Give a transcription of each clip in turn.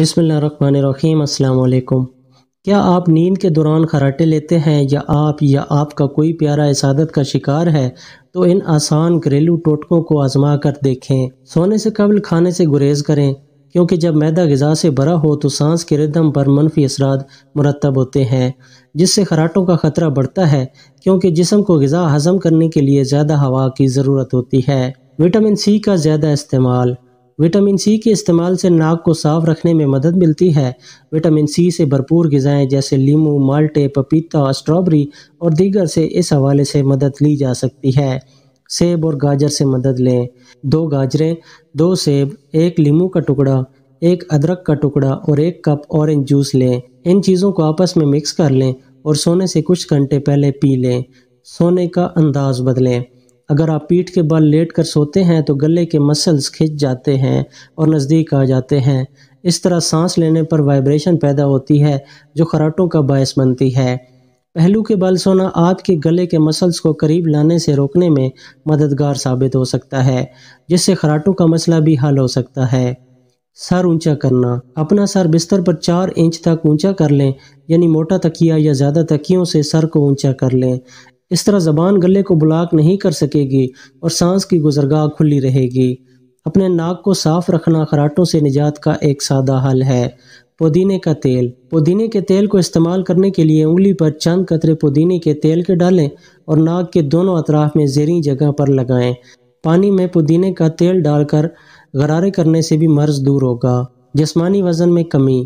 बसमीम अल्लाम क्या आप नींद के दौरान खराटे लेते हैं या आप या आपका कोई प्यारा इसादत का शिकार है तो इन आसान घरेलू टोटकों को आजमा कर देखें सोने से कबल खाने से गुरेज करें क्योंकि जब मैदा गज़ा से भरा हो तो सांस के रिदम पर मनफी असरात मुरतब होते हैं जिससे खराटों का ख़तरा बढ़ता है क्योंकि जिसम को गज़ा हज़म करने के लिए ज़्यादा हवा की ज़रूरत होती है विटामिन सी का ज़्यादा इस्तेमाल विटामिन सी के इस्तेमाल से नाक को साफ रखने में मदद मिलती है विटामिन सी से भरपूर गज़ाएँ जैसे लीमू माल्टे पपीता स्ट्रॉबेरी और दीगर से इस हवाले से मदद ली जा सकती है सेब और गाजर से मदद लें दो गाजरें दो सेब एक लीम का टुकड़ा एक अदरक का टुकड़ा और एक कप ऑरेंज जूस लें इन चीज़ों को आपस में मिक्स कर लें और सोने से कुछ घंटे पहले पी लें सोने का अंदाज़ बदलें अगर आप पीठ के बल लेट कर सोते हैं तो गले के मसल्स खिंच जाते हैं और नज़दीक आ जाते हैं इस तरह सांस लेने पर वाइब्रेशन पैदा होती है जो खराटों का बायस बनती है पहलू के बल सोना आपके गले के मसल्स को करीब लाने से रोकने में मददगार साबित हो सकता है जिससे खराटों का मसला भी हल हो सकता है सर ऊंचा करना अपना सर बिस्तर पर चार इंच तक ऊंचा कर लें यानी मोटा तकिया या ज़्यादा तकियों से सर को ऊंचा कर लें इस तरह ज़बान गले को ब्लॉक नहीं कर सकेगी और सांस की गुजरगाह खुली रहेगी अपने नाक को साफ रखना खराटों से निजात का एक सादा हल है पुदीने का तेल पुदीने के तेल को इस्तेमाल करने के लिए उंगली पर चंद कतरे पुदीने के तेल के डालें और नाक के दोनों अतराफ में जेरी जगह पर लगाएं पानी में पुदीने का तेल डालकर गरारे करने से भी मर्ज दूर होगा जिसमानी वजन में कमी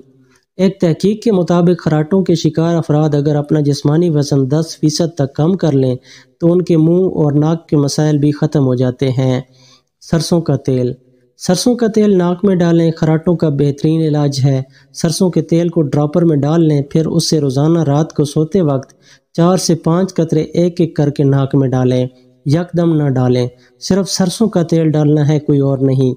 एक तहकीक के मुताबिक खराटों के शिकार अफराद अगर अपना जिसमानी वजन दस फ़ीसद तक कम कर लें तो उनके मुंह और नाक के मसाइल भी ख़त्म हो जाते हैं सरसों का तेल सरसों का तेल नाक में डालें खराटों का बेहतरीन इलाज है सरसों के तेल को ड्रॉपर में डाल लें फिर उससे रोज़ाना रात को सोते वक्त चार से पाँच कतरे एक एक करके नाक में डालें यकदम ना डालें सिर्फ सरसों का तेल डालना है कोई और नहीं